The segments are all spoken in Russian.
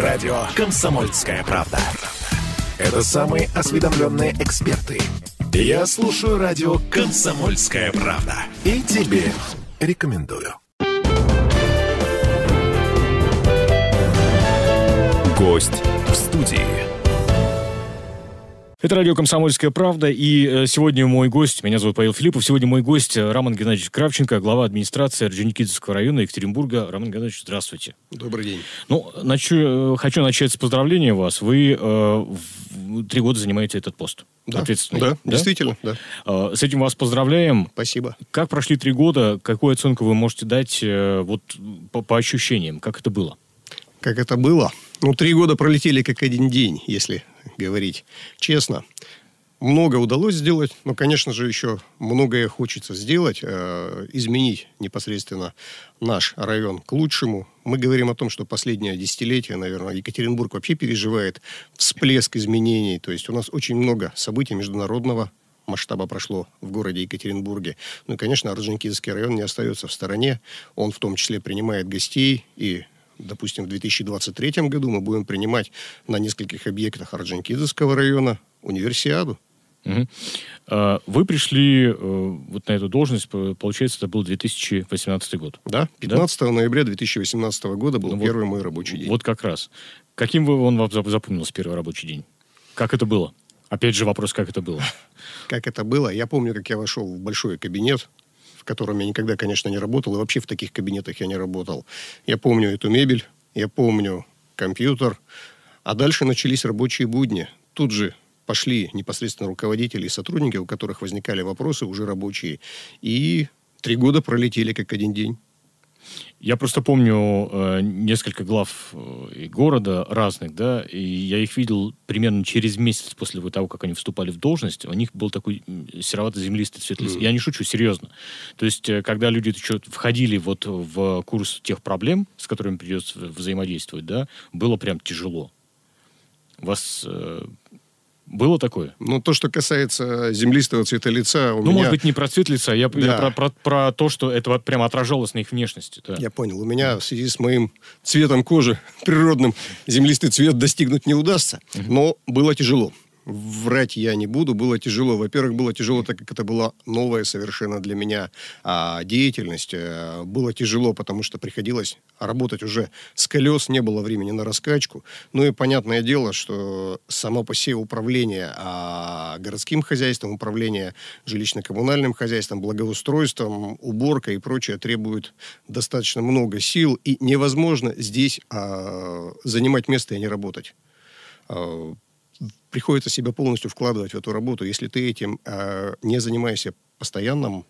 Радио «Комсомольская правда». Это самые осведомленные эксперты. Я слушаю радио «Комсомольская правда». И тебе рекомендую. Гость в студии. Это радио «Комсомольская правда», и э, сегодня мой гость, меня зовут Павел Филиппов, сегодня мой гость э, Роман Геннадьевич Кравченко, глава администрации Орджоникидзевского района Екатеринбурга. Роман Геннадьевич, здравствуйте. Добрый день. Ну, начу, э, хочу начать с поздравления вас. Вы э, три года занимаете этот пост. Да, Да, да, действительно, да. с этим вас поздравляем. Спасибо. Как прошли три года, какую оценку вы можете дать э, вот по, по ощущениям, как это было? Как это было? Ну, три года пролетели как один день, если говорить честно. Много удалось сделать, но, конечно же, еще многое хочется сделать, э, изменить непосредственно наш район к лучшему. Мы говорим о том, что последнее десятилетие, наверное, Екатеринбург вообще переживает всплеск изменений. То есть у нас очень много событий международного масштаба прошло в городе Екатеринбурге. Ну и, конечно, Орджоникидзевский район не остается в стороне. Он в том числе принимает гостей и допустим, в 2023 году мы будем принимать на нескольких объектах Орджоникидзевского района универсиаду. Угу. Вы пришли э, вот на эту должность, получается, это был 2018 год. Да, 15 да? ноября 2018 года был ну, первый вот, мой рабочий день. Вот как раз. Каким вы он вам запомнился первый рабочий день? Как это было? Опять же вопрос, как это было? Как это было? Я помню, как я вошел в большой кабинет, в котором я никогда, конечно, не работал, и вообще в таких кабинетах я не работал. Я помню эту мебель, я помню компьютер, а дальше начались рабочие будни. Тут же пошли непосредственно руководители и сотрудники, у которых возникали вопросы уже рабочие, и три года пролетели как один день. Я просто помню э, несколько глав э, города разных, да, и я их видел примерно через месяц после того, как они вступали в должность. У них был такой серовато-землистый цвет лица. Mm. Я не шучу, серьезно. То есть, э, когда люди входили вот в курс тех проблем, с которыми придется взаимодействовать, да, было прям тяжело. Вас э, было такое? Ну, то, что касается землистого цвета лица, у ну, меня... может быть, не про цвет лица, я, да. я про, про, про то, что это вот прямо отражалось на их внешности. Да. Я понял. У меня в связи с моим цветом кожи природным землистый цвет достигнуть не удастся, угу. но было тяжело врать я не буду, было тяжело. Во-первых, было тяжело, так как это была новая совершенно для меня а, деятельность. Э, было тяжело, потому что приходилось работать уже с колес, не было времени на раскачку. Ну и понятное дело, что само по себе управление а, городским хозяйством, управление жилищно-коммунальным хозяйством, благоустройством, уборка и прочее требует достаточно много сил, и невозможно здесь а, занимать место и не работать а, приходится себя полностью вкладывать в эту работу. Если ты этим э, не занимаешься в постоянном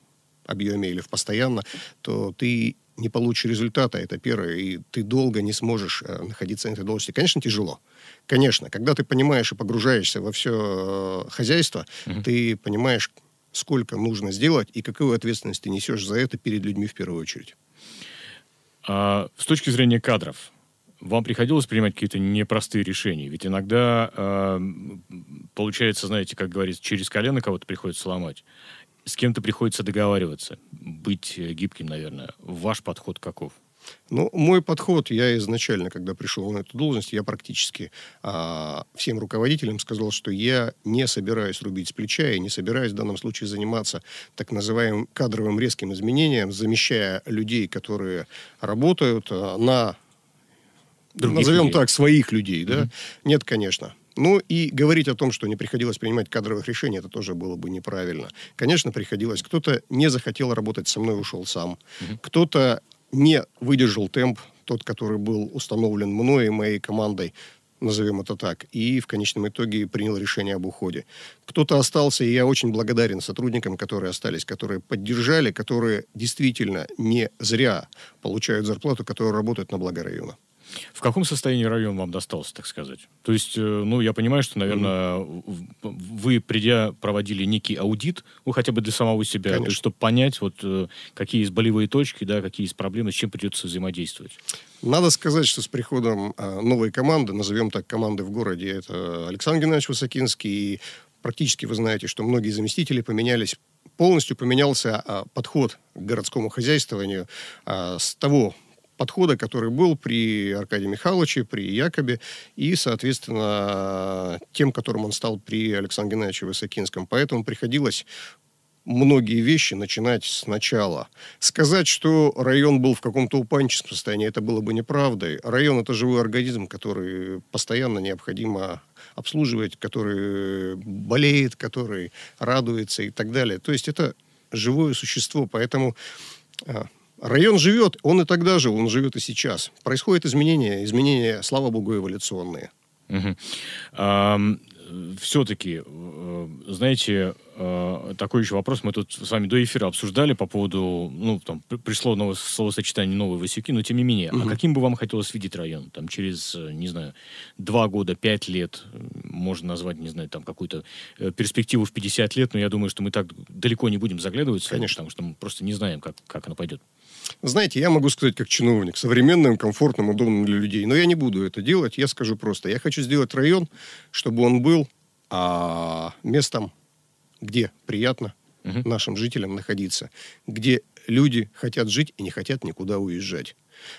объеме или в постоянно, то ты не получишь результата, это первое, и ты долго не сможешь э, находиться на этой должности. Конечно, тяжело. Конечно, когда ты понимаешь и погружаешься во все э, хозяйство, угу. ты понимаешь, сколько нужно сделать и какую ответственность ты несешь за это перед людьми в первую очередь. А, с точки зрения кадров, вам приходилось принимать какие-то непростые решения? Ведь иногда э, получается, знаете, как говорится, через колено кого-то приходится ломать. С кем-то приходится договариваться, быть э, гибким, наверное. Ваш подход каков? Ну, мой подход, я изначально, когда пришел на эту должность, я практически а, всем руководителям сказал, что я не собираюсь рубить с плеча и не собираюсь в данном случае заниматься так называемым кадровым резким изменением, замещая людей, которые работают а, на Других назовем людей. так, своих людей, да? Mm-hmm. Нет, конечно. Ну и говорить о том, что не приходилось принимать кадровых решений, это тоже было бы неправильно. Конечно, приходилось. Кто-то не захотел работать со мной, ушел сам. Mm-hmm. Кто-то не выдержал темп, тот, который был установлен мной и моей командой, назовем это так, и в конечном итоге принял решение об уходе. Кто-то остался, и я очень благодарен сотрудникам, которые остались, которые поддержали, которые действительно не зря получают зарплату, которые работают на благо района. В каком состоянии район вам достался, так сказать? То есть, э, ну, я понимаю, что, наверное, mm-hmm. вы, придя, проводили некий аудит, ну, хотя бы для самого себя, есть, чтобы понять, вот, э, какие есть болевые точки, да, какие есть проблемы, с чем придется взаимодействовать. Надо сказать, что с приходом э, новой команды, назовем так команды в городе, это Александр Геннадьевич Высокинский, и практически вы знаете, что многие заместители поменялись полностью поменялся а, подход к городскому хозяйствованию а, с того подхода, который был при Аркадии Михайловиче, при Якобе и, соответственно, тем, которым он стал при Александре Геннадьевиче Высокинском. Поэтому приходилось многие вещи начинать сначала. Сказать, что район был в каком-то упанческом состоянии, это было бы неправдой. Район – это живой организм, который постоянно необходимо обслуживать, который болеет, который радуется и так далее. То есть это живое существо, поэтому а, Район живет, он и тогда жил, он живет и сейчас. Происходят изменения, изменения, слава богу, эволюционные. все-таки, э, знаете, э, такой еще вопрос. Мы тут с вами до эфира обсуждали по поводу, ну, там, пришло новое словосочетание «новые высеки, но тем не менее, угу. а каким бы вам хотелось видеть район? Там через, э, не знаю, два года, пять лет, можно назвать, не знаю, там какую-то перспективу в 50 лет, но я думаю, что мы так далеко не будем заглядывать, Конечно. потому что мы просто не знаем, как, как оно пойдет. Знаете, я могу сказать как чиновник, современным, комфортным, удобным для людей, но я не буду это делать, я скажу просто. Я хочу сделать район, чтобы он был а, местом, где приятно угу. нашим жителям находиться, где люди хотят жить и не хотят никуда уезжать.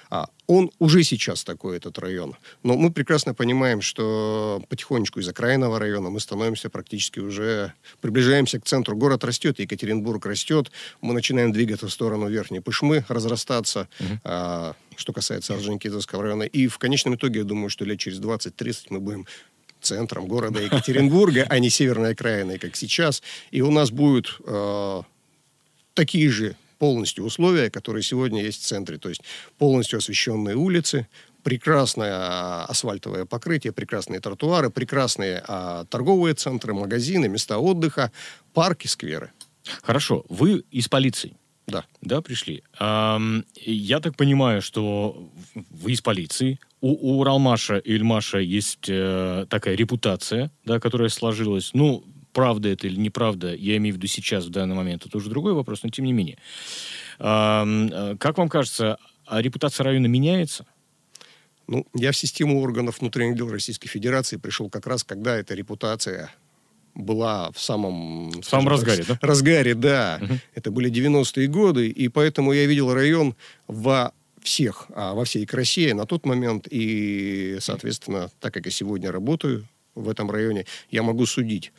А он уже сейчас такой, этот район. Но мы прекрасно понимаем, что потихонечку из окраинного района мы становимся практически уже... Приближаемся к центру. Город растет, Екатеринбург растет. Мы начинаем двигаться в сторону Верхней Пышмы, разрастаться. Угу. А, что касается Орджоникидзевского района. И в конечном итоге, я думаю, что лет через 20-30 мы будем центром города Екатеринбурга, а не северной окраиной, как сейчас. И у нас будут а, такие же полностью условия, которые сегодня есть в центре. То есть полностью освещенные улицы, прекрасное а, асфальтовое покрытие, прекрасные тротуары, прекрасные а, торговые центры, магазины, места отдыха, парки, скверы. Хорошо, вы из полиции. Да. Да, пришли. Эм, я так понимаю, что вы из полиции. У, у Уралмаша и Ильмаша есть э, такая репутация, да, которая сложилась. Ну, правда это или неправда, я имею в виду сейчас, в данный момент, это уже другой вопрос, но тем не менее. Э, как вам кажется, а репутация района меняется? Ну, я в систему органов внутренних дел Российской Федерации пришел как раз, когда эта репутация была в самом... В самом разгаре, да? Разгаре, да. Угу. Это были 90-е годы, и поэтому я видел район во всех, а во всей красе на тот момент, и, соответственно, так как я сегодня работаю в этом районе, я могу судить.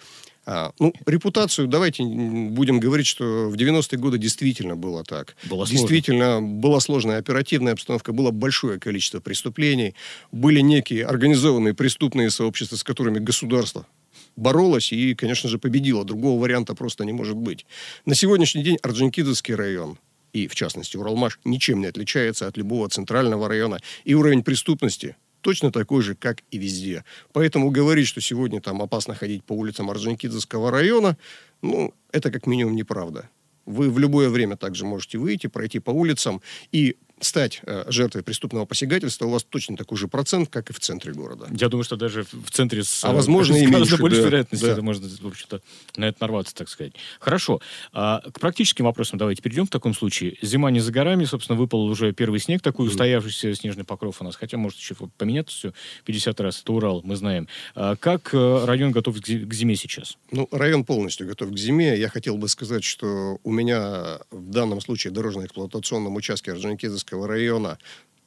А, ну, репутацию, давайте будем говорить, что в 90-е годы действительно было так. Было действительно сложно. была сложная оперативная обстановка, было большое количество преступлений, были некие организованные преступные сообщества, с которыми государство боролось и, конечно же, победило. Другого варианта просто не может быть. На сегодняшний день Орджоникидовский район и, в частности, Уралмаш ничем не отличается от любого центрального района. И уровень преступности точно такой же, как и везде. Поэтому говорить, что сегодня там опасно ходить по улицам Орджоникидзевского района, ну, это как минимум неправда. Вы в любое время также можете выйти, пройти по улицам и стать э, жертвой преступного посягательства, у вас точно такой же процент, как и в центре города. Я думаю, что даже в центре с, а возможно, с и меньше, большей да, вероятностью да. это можно, в общем-то, на это нарваться, так сказать. Хорошо. А, к практическим вопросам давайте перейдем в таком случае. Зима не за горами, собственно, выпал уже первый снег, такой устоявшийся снежный покров у нас, хотя может еще поменяться все 50 раз, это Урал, мы знаем. А, как э, район готов к зиме сейчас? Ну, район полностью готов к зиме. Я хотел бы сказать, что у меня в данном случае дорожно-эксплуатационном участке Орджоникидзевской Харьковского района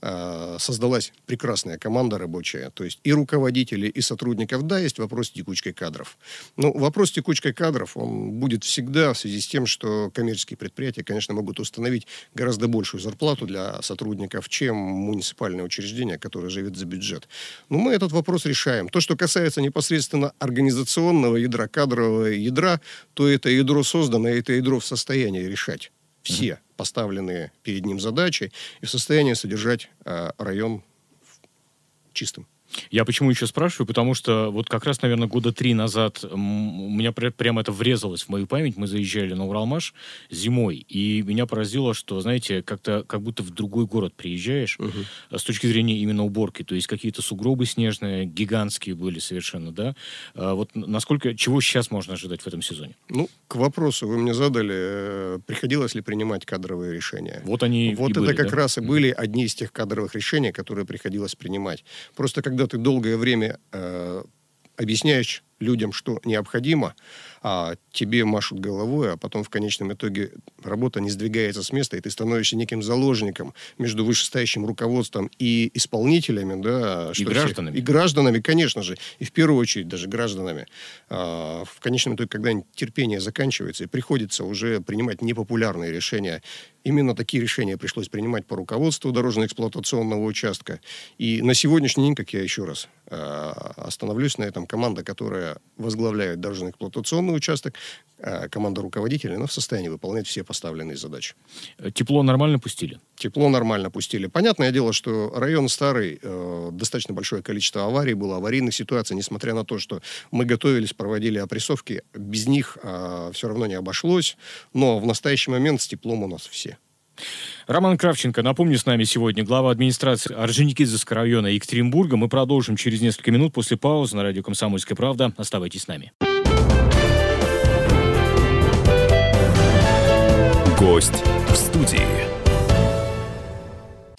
э, создалась прекрасная команда рабочая, то есть и руководители, и сотрудников. Да, есть вопрос с текучкой кадров. Но ну, вопрос с текучкой кадров, он будет всегда в связи с тем, что коммерческие предприятия, конечно, могут установить гораздо большую зарплату для сотрудников, чем муниципальное учреждение, которое живет за бюджет. Но мы этот вопрос решаем. То, что касается непосредственно организационного ядра, кадрового ядра, то это ядро создано, и это ядро в состоянии решать все поставленные перед ним задачи и в состоянии содержать а, район чистым. Я почему еще спрашиваю? Потому что вот как раз, наверное, года три назад у меня прямо это врезалось в мою память. Мы заезжали на Уралмаш зимой, и меня поразило, что, знаете, как-то как будто в другой город приезжаешь угу. с точки зрения именно уборки. То есть какие-то сугробы снежные, гигантские были совершенно, да? А вот насколько, чего сейчас можно ожидать в этом сезоне? Ну, к вопросу вы мне задали, э, приходилось ли принимать кадровые решения? Вот они Вот это были, как да? раз и были одни из тех кадровых решений, которые приходилось принимать. Просто когда когда ты долгое время э, объясняешь людям, что необходимо, а тебе машут головой, а потом в конечном итоге работа не сдвигается с места, и ты становишься неким заложником между вышестоящим руководством и исполнителями, да, и гражданами. Все, и гражданами, конечно же, и в первую очередь даже гражданами. А, в конечном итоге, когда терпение заканчивается, и приходится уже принимать непопулярные решения. Именно такие решения пришлось принимать по руководству дорожно-эксплуатационного участка. И на сегодняшний день, как я еще раз а, остановлюсь на этом, команда, которая которые возглавляют дорожно-эксплуатационный участок, а команда руководителей, она в состоянии выполнять все поставленные задачи. Э, тепло нормально пустили? Тепло нормально пустили. Понятное дело, что район старый, э, достаточно большое количество аварий было, аварийных ситуаций, несмотря на то, что мы готовились, проводили опрессовки, без них э, а, все равно не обошлось, но в настоящий момент с теплом у нас все. Роман Кравченко, напомню, с нами сегодня глава администрации Орджоникидзевского района Екатеринбурга. Мы продолжим через несколько минут после паузы на радио «Комсомольская правда». Оставайтесь с нами. Гость в студии.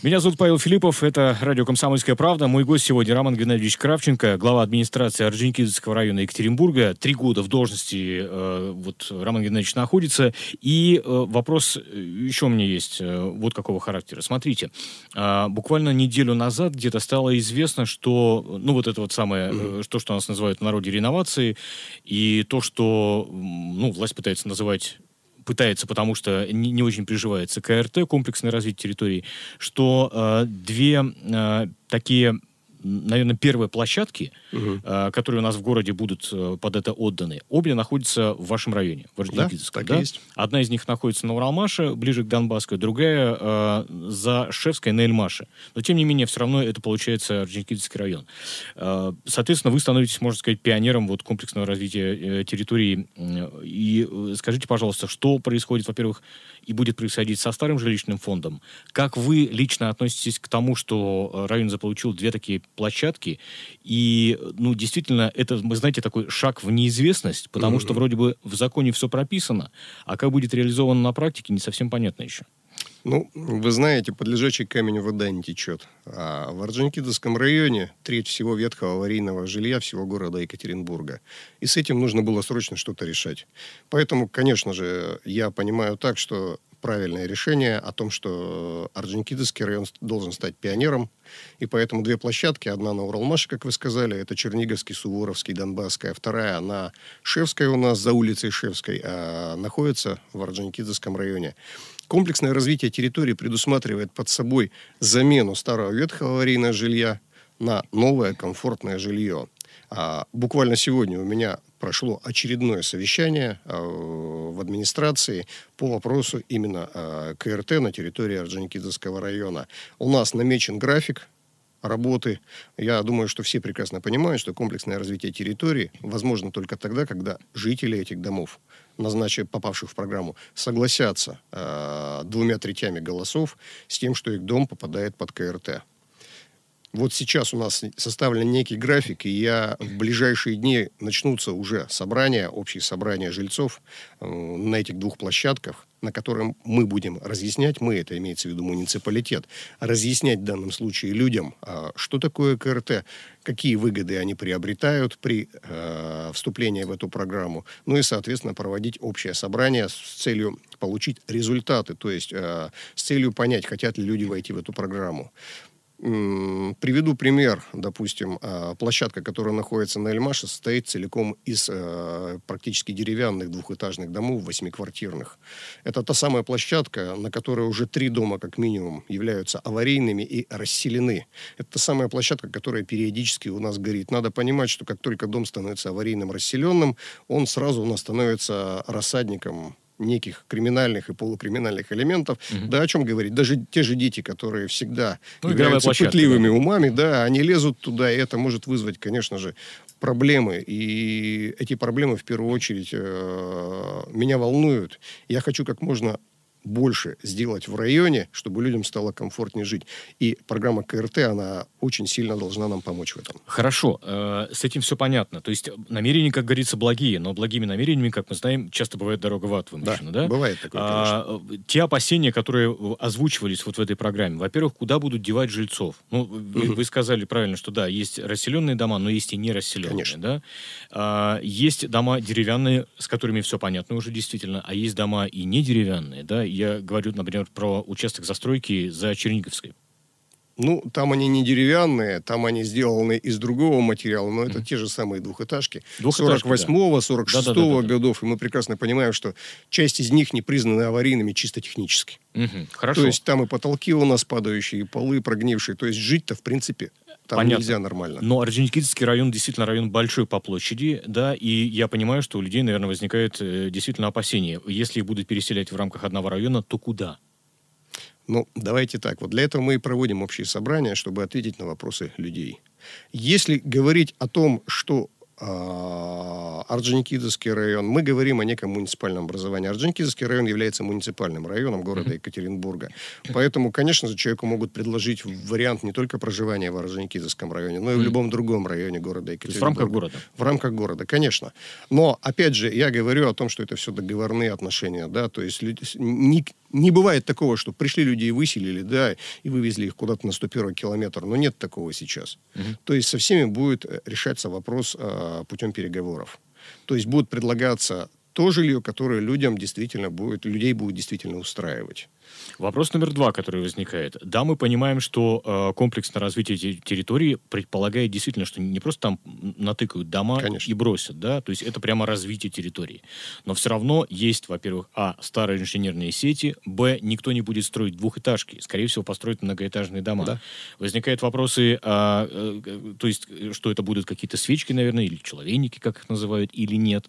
Меня зовут Павел Филиппов, это радио «Комсомольская правда». Мой гость сегодня Роман Геннадьевич Кравченко, глава администрации Орджоникидзевского района Екатеринбурга. Три года в должности э, вот Роман Геннадьевич находится. И э, вопрос э, еще мне есть, э, вот какого характера. Смотрите, э, буквально неделю назад где-то стало известно, что, ну вот это вот самое, э, то, что нас называют в народе реновацией, и то, что, ну, власть пытается называть пытается, потому что не, не очень приживается КРТ, комплексное развитие территории, что э, две э, такие наверное, первые площадки, угу. э, которые у нас в городе будут э, под это отданы, обе находятся в вашем районе, в Орджоникидзевском. Да, так да? есть. Одна из них находится на Уралмаше, ближе к Донбасской, другая э, за Шевской на Эльмаше. Но, тем не менее, все равно это получается Орджоникидзевский район. Э, соответственно, вы становитесь, можно сказать, пионером вот, комплексного развития э, территории. Э, и э, скажите, пожалуйста, что происходит, во-первых, и будет происходить со старым жилищным фондом? Как вы лично относитесь к тому, что э, район заполучил две такие площадки. И, ну, действительно, это, вы знаете, такой шаг в неизвестность, потому mm-hmm. что вроде бы в законе все прописано, а как будет реализовано на практике, не совсем понятно еще. Ну, вы знаете, под лежачий камень вода не течет. А в Орджоникидовском районе треть всего ветхого аварийного жилья всего города Екатеринбурга. И с этим нужно было срочно что-то решать. Поэтому, конечно же, я понимаю так, что правильное решение о том, что Орджоникидовский район должен стать пионером. И поэтому две площадки, одна на Уралмаше, как вы сказали, это Черниговский, Суворовский, Донбасская, а вторая на Шевской у нас, за улицей Шевской, а находится в Орджоникидовском районе. Комплексное развитие территории предусматривает под собой замену старого ветхого аварийного жилья на новое комфортное жилье. А, буквально сегодня у меня прошло очередное совещание э, в администрации по вопросу именно э, КРТ на территории Орджоникидзевского района. У нас намечен график работы. Я думаю, что все прекрасно понимают, что комплексное развитие территории возможно только тогда, когда жители этих домов, назначив попавших в программу, согласятся э, двумя третями голосов с тем, что их дом попадает под КРТ вот сейчас у нас составлен некий график, и я в ближайшие дни начнутся уже собрания, общие собрания жильцов э, на этих двух площадках, на котором мы будем разъяснять, мы, это имеется в виду муниципалитет, разъяснять в данном случае людям, э, что такое КРТ, какие выгоды они приобретают при э, вступлении в эту программу, ну и, соответственно, проводить общее собрание с целью получить результаты, то есть э, с целью понять, хотят ли люди войти в эту программу. Приведу пример, допустим, а, площадка, которая находится на Эльмаше, состоит целиком из э, практически деревянных двухэтажных домов, восьмиквартирных. Это та самая площадка, на которой уже три дома как минимум являются аварийными и расселены. Это та самая площадка, которая периодически у нас горит. Надо понимать, что как только дом становится аварийным, расселенным, он сразу у нас становится рассадником неких криминальных и полукриминальных элементов. Угу. Да о чем говорить? Даже те же дети, которые всегда ну, являются площадка, пытливыми да. умами, да, они лезут туда, и это может вызвать, конечно же, проблемы. И эти проблемы в первую очередь э, меня волнуют. Я хочу как можно больше сделать в районе, чтобы людям стало комфортнее жить. И программа КРТ, она очень сильно должна нам помочь в этом. Хорошо, э, с этим все понятно. То есть намерения, как говорится, благие, но благими намерениями, как мы знаем, часто бывает дорога в ад вымышена, да? да? бывает такое, а, э, Те опасения, которые озвучивались вот в этой программе, во-первых, куда будут девать жильцов? Ну, вы, вы сказали правильно, что да, есть расселенные дома, но есть и не расселенные, конечно. да? А, есть дома деревянные, с которыми все понятно уже действительно, а есть дома и не деревянные, да, я говорю, например, про участок застройки за Черниговской. Ну, там они не деревянные, там они сделаны из другого материала, но это mm те же самые двухэтажки. 48-го, 46-го да. годов, и мы прекрасно понимаем, что часть из них не признаны аварийными чисто технически. Mm-hmm. Хорошо. То есть там и потолки у нас падающие, и полы прогнившие. То есть жить-то, в принципе, там Понятно. нельзя нормально. Но Орджоникидзевский район действительно район большой по площади, да, и я понимаю, что у людей, наверное, возникает э, действительно опасение. Если их будут переселять в рамках одного района, то куда? Ну, давайте так. Вот для этого мы и проводим общие собрания, чтобы ответить на вопросы людей. Если говорить о том, что а, Орджоникидовский район. Мы говорим о неком муниципальном образовании. Орджоникидовский район является муниципальным районом города Екатеринбурга. Поэтому, конечно же, человеку могут предложить вариант не только проживания в Орджоникидовском районе, но и в любом другом районе города Екатеринбурга. в рамках города? В рамках города, конечно. Но, опять же, я говорю о том, что это все договорные отношения, да, то есть люди, не бывает такого, что пришли люди и выселили, да, и вывезли их куда-то на 101 километр, но нет такого сейчас. Угу. То есть со всеми будет э, решаться вопрос э, путем переговоров. То есть будут предлагаться то жилье, которое людям действительно будет, людей будет действительно устраивать. Вопрос номер два, который возникает. Да, мы понимаем, что э, комплексное развитие территории предполагает действительно, что не просто там натыкают дома Конечно. и бросят, да, то есть это прямо развитие территории. Но все равно есть, во-первых, а, старые инженерные сети, б, никто не будет строить двухэтажки, скорее всего, построят многоэтажные дома. Да. Возникают вопросы, а, э, э то есть, э, что это будут какие-то свечки, наверное, или человейники, как их называют, или нет,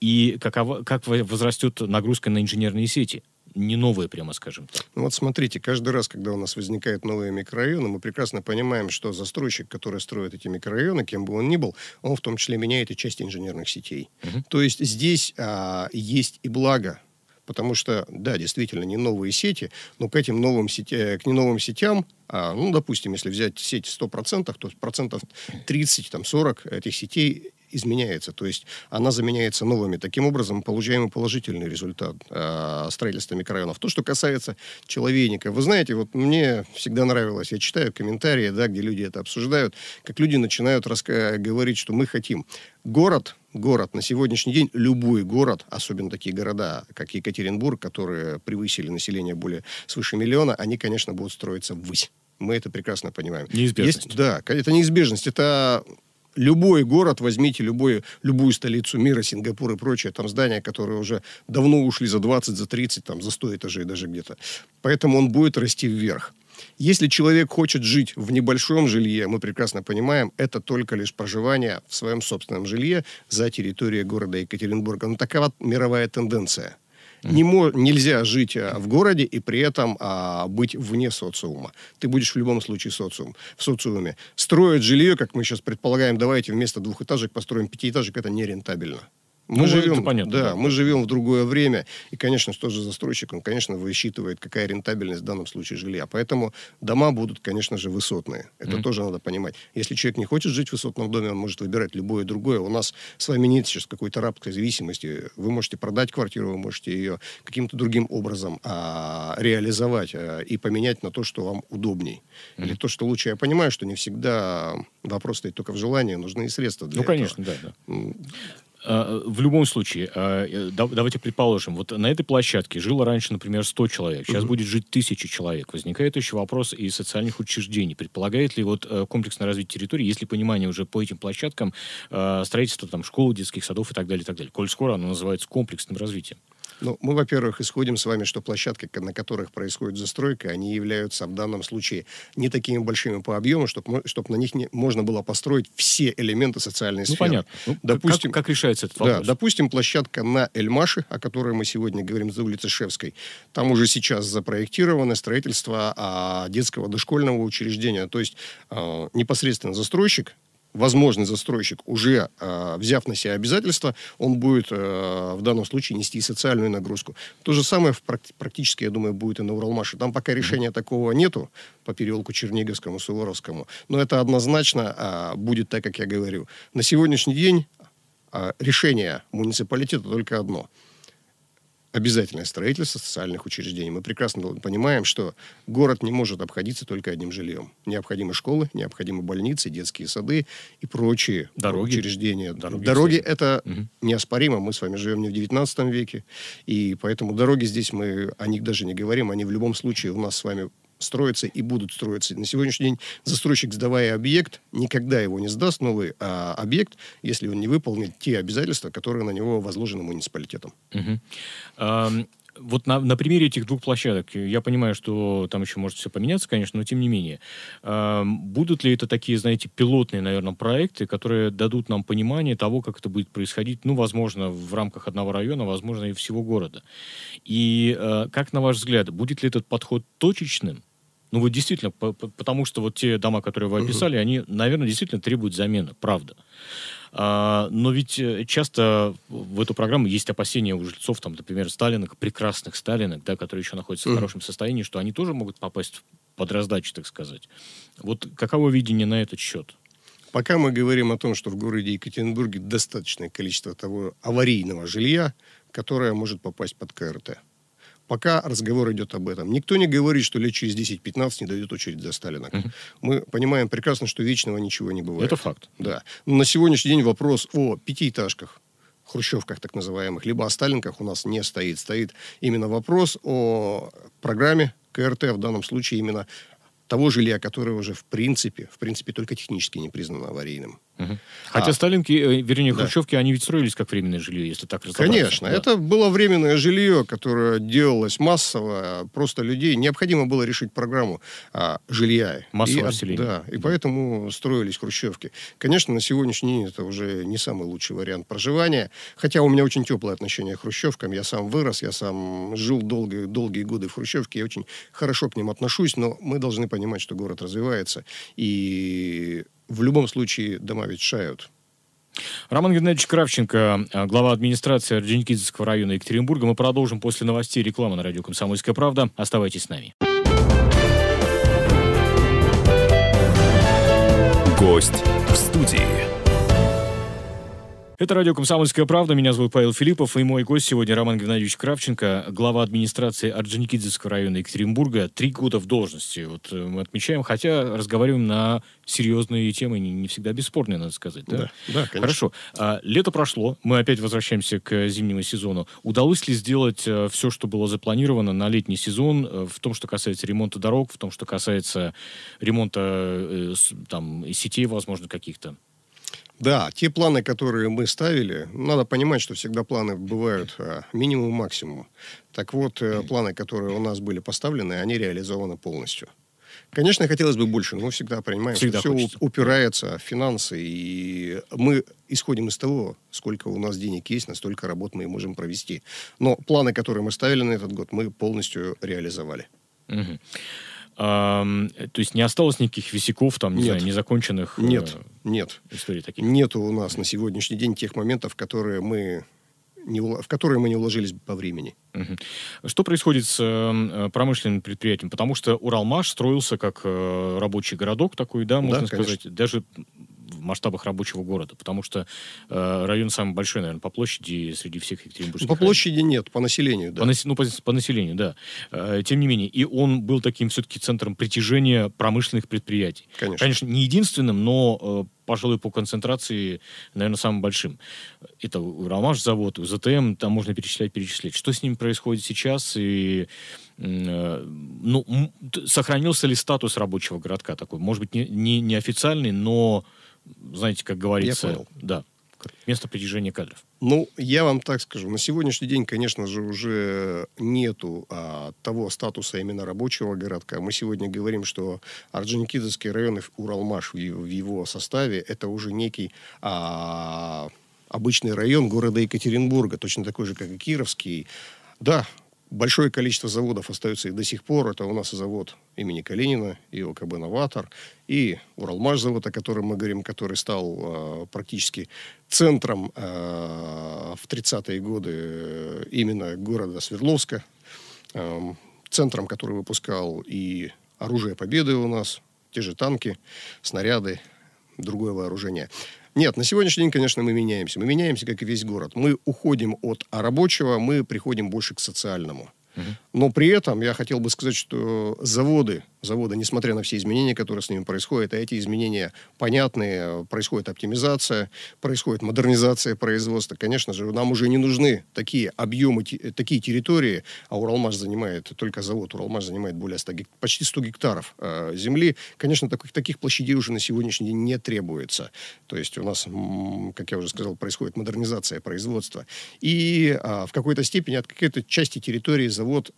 и какова, как возрастет нагрузка на инженерные сети не новые, прямо скажем так. Ну вот смотрите, каждый раз, когда у нас возникают новые микрорайоны, мы прекрасно понимаем, что застройщик, который строит эти микрорайоны, кем бы он ни был, он в том числе меняет и часть инженерных сетей. Угу. То есть здесь а, есть и благо потому что, да, действительно, не новые сети, но к этим новым сетям, э, к не новым сетям, а, ну, допустим, если взять сеть 100%, то процентов 30, там, 40 этих сетей изменяется, то есть она заменяется новыми. Таким образом, мы получаем положительный результат э, строительства микрорайонов. То, что касается человейника, вы знаете, вот мне всегда нравилось, я читаю комментарии, да, где люди это обсуждают, как люди начинают говорить, что мы хотим город город. На сегодняшний день любой город, особенно такие города, как Екатеринбург, которые превысили население более свыше миллиона, они, конечно, будут строиться ввысь. Мы это прекрасно понимаем. Неизбежность. Есть, да, это неизбежность. Это любой город, возьмите любую, любую столицу мира, Сингапур и прочее, там здания, которые уже давно ушли за 20, за 30, там за 100 этажей даже где-то. Поэтому он будет расти вверх. Если человек хочет жить в небольшом жилье, мы прекрасно понимаем, это только лишь проживание в своем собственном жилье за территорией города Екатеринбурга. Но ну, такая вот мировая тенденция – не мож, нельзя жить э, в городе и при этом а, быть вне социума. Ты будешь в любом случае социум, в социуме. Строить жилье, как мы сейчас предполагаем, давайте вместо двухэтажек построим пятиэтажек, это нерентабельно. Мы ну, живем, понятно. Да, да, мы живем в другое время. И, конечно, что же застройщик, он, конечно, высчитывает, какая рентабельность в данном случае жилья. Поэтому дома будут, конечно же, высотные. Это mm тоже надо понимать. Если человек не хочет жить в высотном доме, он может выбирать любое другое. У нас с вами нет сейчас какой-то рабской зависимости. Вы можете продать квартиру, вы можете ее каким-то другим образом а, реализовать а, и поменять на то, что вам удобней. mm Или то, что лучше. Я понимаю, что не всегда вопрос стоит только в желании, а нужны и средства для Ну, этого. конечно, да. да. А, в любом случае, а, э, давайте предположим, вот на этой площадке жило раньше, например, 100 человек, сейчас будет жить 1000 человек. Возникает еще вопрос и социальных учреждений. Предполагает ли вот э, комплексное развитие территории, если понимание уже по этим площадкам а, строительство там школ, детских садов и так далее, и так далее. Коль скоро оно называется комплексным развитием. Ну, мы, во-первых, исходим с вами, что площадки, на которых происходит застройка, они являются в данном случае не такими большими по объему, чтобы чтоб на них не, можно было построить все элементы социальной ну, сферы. Ну, понятно. Ну, допустим, как, как решается этот вопрос? Да, допустим, площадка на Эльмаше, о которой мы сегодня говорим, за улицей Шевской, там уже сейчас запроектировано строительство а, детского дошкольного учреждения. То есть а, непосредственно застройщик возможный застройщик, уже э, взяв на себя обязательства, он будет э, в данном случае нести социальную нагрузку. То же самое в, практически, я думаю, будет и на Уралмаше. Там пока решения такого нету по переулку Черниговскому, Суворовскому, но это однозначно э, будет так, как я говорю. На сегодняшний день э, решение муниципалитета только одно – обязательное строительство социальных учреждений. Мы прекрасно понимаем, что город не может обходиться только одним жильем. Необходимы школы, необходимы больницы, детские сады и прочие дороги. учреждения. Дороги, дороги это угу. неоспоримо. Мы с вами живем не в 19 веке, и поэтому дороги здесь мы о них даже не говорим. Они в любом случае у нас с вами строятся и будут строиться. На сегодняшний день застройщик, сдавая объект, никогда его не сдаст, новый а, объект, если он не выполнит те обязательства, которые на него возложены муниципалитетом. вот на, на примере этих двух площадок, я понимаю, что там еще может все поменяться, конечно, но тем не менее, э, будут ли это такие, знаете, пилотные, наверное, проекты, которые дадут нам понимание того, как это будет происходить, ну, возможно, в рамках одного района, возможно, и всего города. И э, как, на ваш взгляд, будет ли этот подход точечным, ну вот действительно, потому что вот те дома, которые вы описали, угу. они, наверное, действительно требуют замены, правда. А, но ведь э, часто в эту программу есть опасения у жильцов, там, например, сталинок, прекрасных сталинок, да, которые еще находятся mm. в хорошем состоянии, что они тоже могут попасть под раздачу, так сказать. Вот каково видение на этот счет? Пока мы говорим о том, что в городе Екатеринбурге достаточное количество того аварийного жилья, которое может попасть под КРТ пока разговор идет об этом. Никто не говорит, что лет через 10-15 не дойдет очередь за Сталина. Угу. Мы понимаем прекрасно, что вечного ничего не бывает. Это факт. Да. Но на сегодняшний день вопрос о пятиэтажках, хрущевках так называемых, либо о сталинках у нас не стоит. Стоит именно вопрос о программе КРТ, в данном случае именно того жилья, которое уже в принципе, в принципе только технически не признано аварийным. Угу. Хотя а, Сталинки, э, вернее, да. Хрущевки, они ведь строились как временное жилье, если так разобраться. Конечно, да. это было временное жилье, которое делалось массово, просто людей необходимо было решить программу а, жилья. Массовое и, Да, и да. поэтому строились Хрущевки. Конечно, на сегодняшний день это уже не самый лучший вариант проживания, хотя у меня очень теплое отношение к Хрущевкам, я сам вырос, я сам жил долгие, долгие годы в Хрущевке, я очень хорошо к ним отношусь, но мы должны понимать, что город развивается, и в любом случае дома ведь шают. Роман Геннадьевич Кравченко, а, глава администрации Орджоникидзевского района Екатеринбурга. Мы продолжим после новостей рекламы на радио «Комсомольская правда». Оставайтесь с нами. Гость в студии. Это радио «Комсомольская правда». Меня зовут Павел Филиппов. И мой гость сегодня Роман Геннадьевич Кравченко, глава администрации Орджоникидзевского района Екатеринбурга. Три года в должности. Вот э, мы отмечаем, хотя разговариваем на серьезные темы, не, не всегда бесспорные, надо сказать. Да, да, да конечно. Хорошо. А, лето прошло. Мы опять возвращаемся к зимнему сезону. Удалось ли сделать э, все, что было запланировано на летний сезон э, в том, что касается ремонта дорог, в том, что касается ремонта там, сетей, возможно, каких-то? Да, те планы, которые мы ставили, надо понимать, что всегда планы бывают а, минимум максимум. Так вот, э, планы, которые у нас были поставлены, они реализованы полностью. Конечно, хотелось бы больше, но мы всегда понимаем, всегда что хочется. все упирается в финансы, и мы исходим из того, сколько у нас денег есть, настолько работ мы и можем провести. Но планы, которые мы ставили на этот год, мы полностью реализовали. Угу то есть не осталось никаких висяков, там, не нет. знаю, незаконченных э, нет, э, нет. историй таких? Нет у нас на сегодняшний день тех моментов, которые мы не, в которые мы не уложились по времени. Что происходит с эм, э, промышленным предприятием? Потому что Уралмаш строился как э, рабочий городок такой, да, можно да, сказать. Конечно. Даже масштабах рабочего города? Потому что э, район самый большой, наверное, по площади среди всех екатеринбургских. Ну, по районов. площади нет, по населению, да. По, ну, по, по населению, да. Э, тем не менее, и он был таким все-таки центром притяжения промышленных предприятий. Конечно. Конечно, не единственным, но э, пожалуй, по концентрации, наверное, самым большим. Это Ромаш-завод, ЗТМ, там можно перечислять, перечислять. Что с ним происходит сейчас и э, ну, сохранился ли статус рабочего городка такой? Может быть, не, не, не официальный, но знаете, как говорится... Я понял. Да. Место притяжения кадров. Ну, я вам так скажу. На сегодняшний день, конечно же, уже нету а, того статуса именно рабочего городка. Мы сегодня говорим, что Орджоникидовский район и Уралмаш в, в его составе это уже некий... А, обычный район города Екатеринбурга, точно такой же, как и Кировский. Да, Большое количество заводов остается и до сих пор. Это у нас завод имени Калинина, и ОКБ «Новатор», и Уралмашзавод, о котором мы говорим, который стал э, практически центром э, в 30-е годы э, именно города Свердловска, э, центром, который выпускал и оружие победы у нас, те же танки, снаряды, другое вооружение. Нет, на сегодняшний день, конечно, мы меняемся. Мы меняемся, как и весь город. Мы уходим от а, рабочего, мы приходим больше к социальному. Угу. Но при этом я хотел бы сказать, что заводы завода, несмотря на все изменения, которые с ними происходят. А эти изменения понятные, происходит оптимизация, происходит модернизация производства. Конечно же, нам уже не нужны такие объемы, такие территории, а Уралмаш занимает, только завод Уралмаш занимает более 100, почти 100 гектаров э, земли. Конечно, таких, таких площадей уже на сегодняшний день не требуется. То есть у нас, как я уже сказал, происходит модернизация производства. И э, в какой-то степени от какой-то части территории завод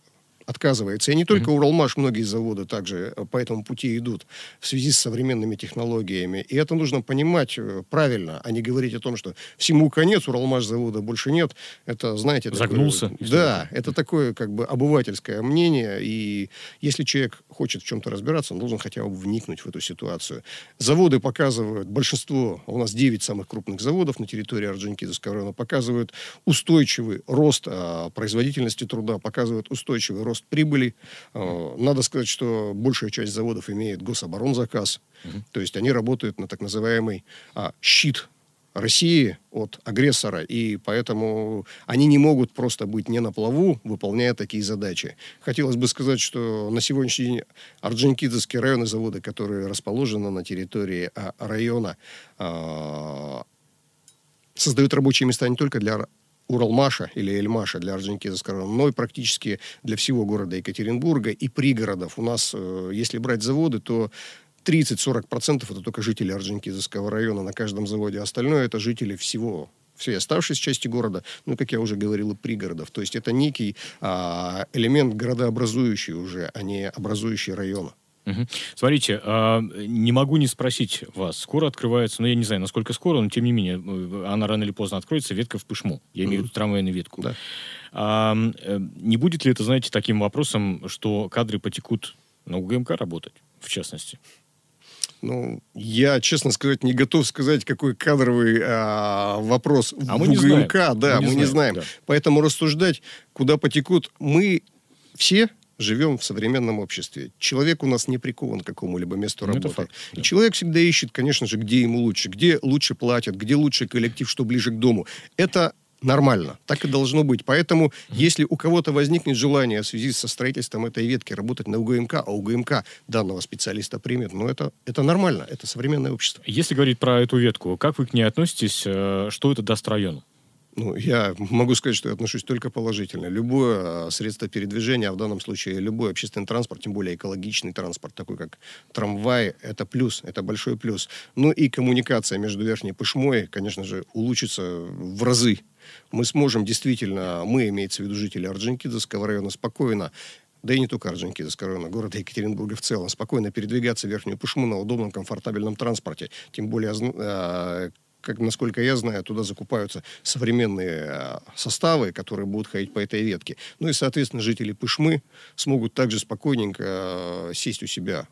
отказывается. И не только mm-hmm. Уралмаш, многие заводы также э, по этому пути идут в связи с современными технологиями. И это нужно понимать э, правильно, а не говорить о том, что всему конец, Уралмаш завода больше нет. Это, знаете... Загнулся. Такое, да, это такое как бы обывательское мнение. И если человек хочет в чем-то разбираться, он должен хотя бы вникнуть в эту ситуацию. Заводы показывают, большинство, а у нас 9 самых крупных заводов на территории Орджоникидзевского района, показывают устойчивый рост а, производительности труда, показывают устойчивый рост рост прибыли. А, надо сказать, что большая часть заводов имеет гособоронзаказ. То есть они работают на так называемый а, щит России от агрессора, и поэтому они не могут просто быть не на плаву, выполняя такие задачи. Хотелось бы сказать, что на сегодняшний день орджоникидзовские районы заводы, которые расположены на территории а, района, а, создают рабочие места не только для Уралмаша или Эльмаша для Орджоникидзе сказано, но и практически для всего города Екатеринбурга и пригородов. У нас, э, если брать заводы, то 30-40% это только жители Орджоникидзевского района на каждом заводе, остальное это жители всего всей оставшейся части города, ну, как я уже говорил, и пригородов. То есть это некий а, элемент городообразующий уже, а не образующий района. Смотрите, а, не могу не спросить вас. Скоро открывается, ну я не знаю, насколько скоро, но тем не менее, э, она рано или поздно откроется, ветка в Пышму. Я имею в виду трамвайную ветку. Да. А, не будет ли это, знаете, таким вопросом, что кадры потекут на УГМК работать, в частности? Ну, я, честно сказать, не готов сказать, какой кадровый а, вопрос а в мы УГМК. Не знаем. Да, мы, мы не знаем. знаем. Да. Поэтому рассуждать, куда потекут, мы все живем в современном обществе. Человек у нас не прикован к какому-либо месту ну, работы. Факт, да. человек всегда ищет, конечно же, где ему лучше, где лучше платят, где лучший коллектив, что ближе к дому. Это нормально. Так и должно быть. Поэтому, если у кого-то возникнет желание в связи со строительством этой ветки работать на УГМК, а УГМК данного специалиста примет, ну, это, это нормально, это современное общество. Если говорить про эту ветку, как вы к ней относитесь? Э, что это даст району? Ну, я могу сказать, что я отношусь только положительно. Любое а, средство передвижения, а в данном случае любой общественный транспорт, тем более экологичный транспорт, такой как трамвай, это плюс, это большой плюс. Ну и коммуникация между Верхней Пышмой, конечно же, улучшится в разы. Мы сможем действительно, мы, имеется в виду жители Орджоникидзевского района, спокойно да и не только Орджоникидзевского района, города Екатеринбурга в целом, спокойно передвигаться в Верхнюю Пышму на удобном, комфортабельном транспорте. Тем более а, как, насколько я знаю, туда закупаются современные э, составы, которые будут ходить по этой ветке. Ну и, соответственно, жители Пышмы смогут также спокойненько э, сесть у себя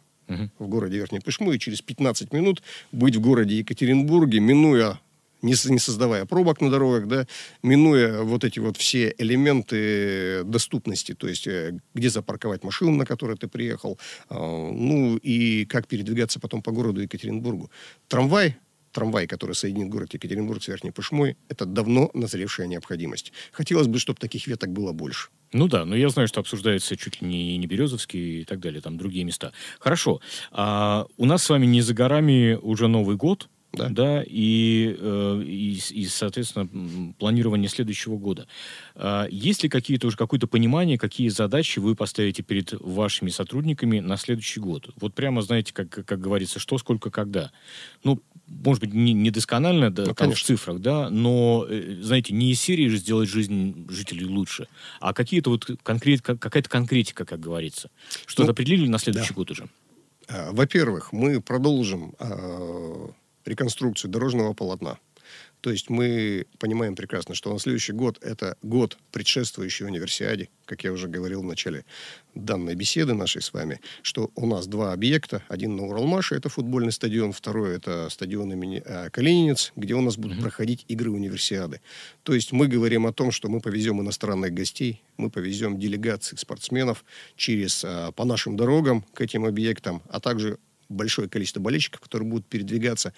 в городе Верхней Пышмы и через 15 минут быть в городе Екатеринбурге, минуя не создавая пробок на дорогах, да, минуя вот эти вот все элементы доступности, то есть э, где запарковать машину, на которой ты приехал, ну и как передвигаться потом по городу Екатеринбургу. Трамвай трамвай, который соединит город Екатеринбург с Верхней Пышмой, это давно назревшая необходимость. Хотелось бы, чтобы таких веток было больше. Ну да, но я знаю, что обсуждается чуть ли не, не Березовский и так далее, там другие места. Хорошо. А, у нас с вами не за горами уже Новый год, да, да и, э, и, и, соответственно, планирование следующего года. А, есть ли какие-то уже какое-то понимание, какие задачи вы поставите перед вашими сотрудниками на следующий год? Вот прямо, знаете, как, как говорится, что, сколько, когда. Ну, может быть, не, не досконально да, ну, там, в цифрах, да, но, э, знаете, не из серии же сделать жизнь жителей лучше, а какие-то вот конкрет, какая-то конкретика, как говорится. Что-то ну, определили на следующий да. год уже? А, во-первых, мы продолжим э, реконструкцию дорожного полотна. То есть мы понимаем прекрасно, что на следующий год это год, предшествующий универсиаде, как я уже говорил в начале данной беседы нашей с вами, что у нас два объекта. Один на Уралмаше, это футбольный стадион, второй это стадион имени э, Калининец, где у нас будут mm-hmm. проходить игры универсиады. То есть мы говорим о том, что мы повезем иностранных гостей, мы повезем делегации спортсменов через, э, по нашим дорогам к этим объектам, а также большое количество болельщиков, которые будут передвигаться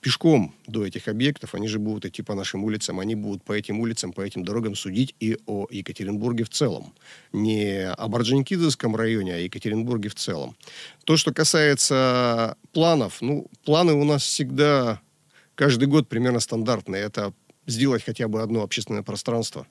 пешком до этих объектов, они же будут идти по нашим улицам, они будут по этим улицам, по этим дорогам судить и о Екатеринбурге в целом. Не о Борджинкидовском районе, а Екатеринбурге в целом. То, что касается планов, ну, планы у нас всегда каждый год примерно стандартные. Это сделать хотя бы одно общественное пространство.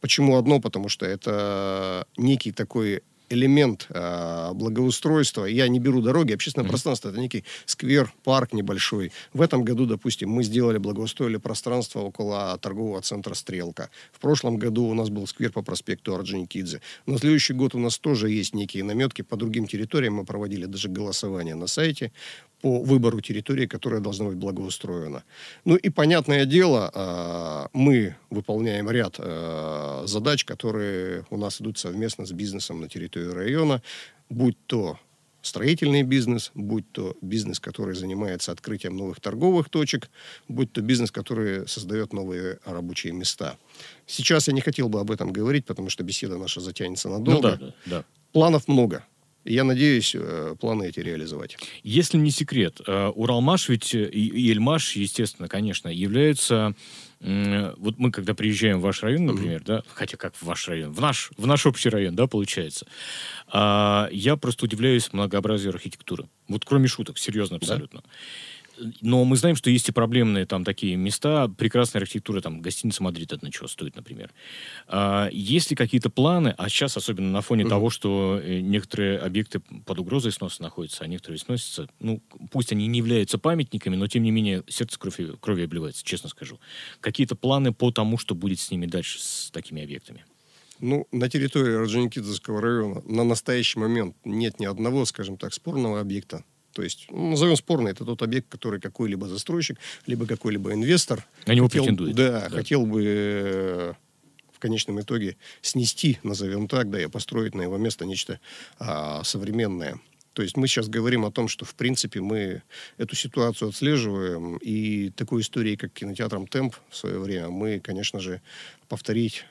Почему одно? Потому что это некий такой элемент э, благоустройства. Я не беру дороги, общественное mm-hmm. пространство это некий сквер, парк небольшой. В этом году, допустим, мы сделали благоустроили пространство около торгового центра Стрелка. В прошлом году у нас был сквер по проспекту Орджоникидзе. На следующий год у нас тоже есть некие наметки по другим территориям. Мы проводили даже голосование на сайте по выбору территории, которая должна быть благоустроена. Ну и, понятное дело, а, мы выполняем ряд а, задач, которые у нас идут совместно с бизнесом на территории района, будь то строительный бизнес, будь то бизнес, который занимается открытием новых торговых точек, будь то бизнес, который создает новые рабочие места. Сейчас я не хотел бы об этом говорить, потому что беседа наша затянется надолго. Ну, да, да, да. Планов много я надеюсь, э, планы эти реализовать. Если не секрет, э, Уралмаш ведь э, и Эльмаш, естественно, конечно, являются... Вот мы, когда приезжаем в ваш район, например, да, хотя как в ваш район, в наш, в наш общий район, да, получается, а, я просто удивляюсь многообразию архитектуры. Вот кроме шуток, серьезно абсолютно. Да? но мы знаем, что есть и проблемные там такие места. Прекрасная архитектура, там, гостиница «Мадрид» одна чего стоит, например. А, есть ли какие-то планы, а сейчас, особенно на фоне mm-hmm. того, что э, некоторые объекты под угрозой сноса находятся, а некоторые сносятся, ну, пусть они не являются памятниками, но, тем не менее, сердце крови, крови обливается, честно скажу. Какие-то планы по тому, что будет с ними дальше, с такими объектами? Ну, на территории Орджоникидзевского района на настоящий момент нет ни одного, скажем так, спорного объекта, то есть, ну, назовем спорный, это тот объект, который какой-либо застройщик, либо какой-либо инвестор... На него хотел, претендует. Да, да, хотел бы э, в конечном итоге снести, назовем так, да, и построить на его место нечто а, современное. То есть мы сейчас говорим о том, что, в принципе, мы эту ситуацию отслеживаем, и такой истории, как кинотеатром «Темп» в свое время, мы, конечно же, повторить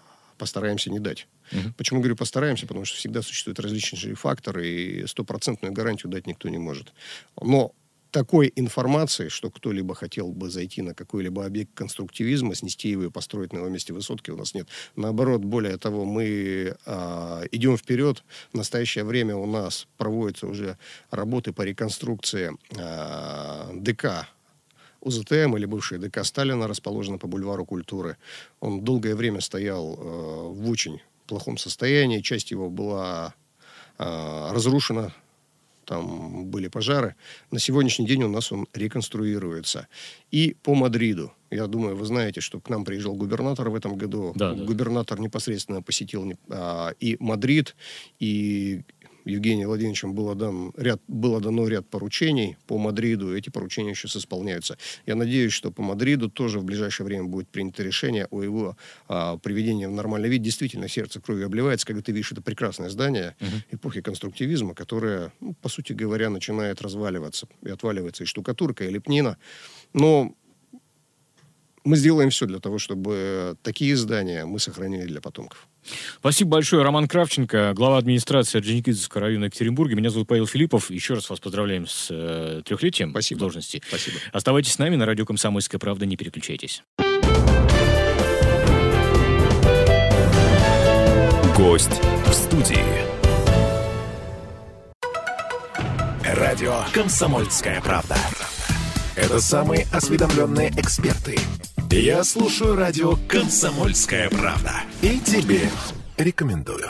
а, постараемся не дать. Угу. Почему говорю постараемся? Потому что всегда существуют различные факторы, и стопроцентную гарантию дать никто не может. Но такой информации, что кто-либо хотел бы зайти на какой-либо объект конструктивизма, снести его и построить на его месте высотки, у нас нет. Наоборот, более того, мы а, идем вперед. В настоящее время у нас проводятся уже работы по реконструкции а, ДК УЗТМ или бывшая ДК Сталина расположена по бульвару культуры. Он долгое время стоял э, в очень плохом состоянии, часть его была э, разрушена, там были пожары. На сегодняшний день у нас он реконструируется. И по Мадриду. Я думаю, вы знаете, что к нам приезжал губернатор в этом году. Да, да. Губернатор непосредственно посетил а, и Мадрид, и Евгением Владимировичем было, дан ряд, было дано ряд поручений по Мадриду, эти поручения сейчас исполняются. Я надеюсь, что по Мадриду тоже в ближайшее время будет принято решение о его а, приведении в нормальный вид. Действительно, сердце кровью обливается, когда ты видишь это прекрасное здание угу. эпохи конструктивизма, которое, ну, по сути говоря, начинает разваливаться. И отваливается и штукатурка, и лепнина. Но мы сделаем все для того, чтобы такие здания мы сохранили для потомков. Спасибо большое, Роман Кравченко, глава администрации Орджоникидзевского района Екатеринбурга. Меня зовут Павел Филиппов. Еще раз вас поздравляем с э, трехлетием Спасибо. должности. Спасибо. Оставайтесь с нами на радио «Комсомольская правда». Не переключайтесь. Гость в студии. Радио «Комсомольская правда». Это самые осведомленные эксперты – я слушаю радио «Комсомольская правда» и тебе рекомендую.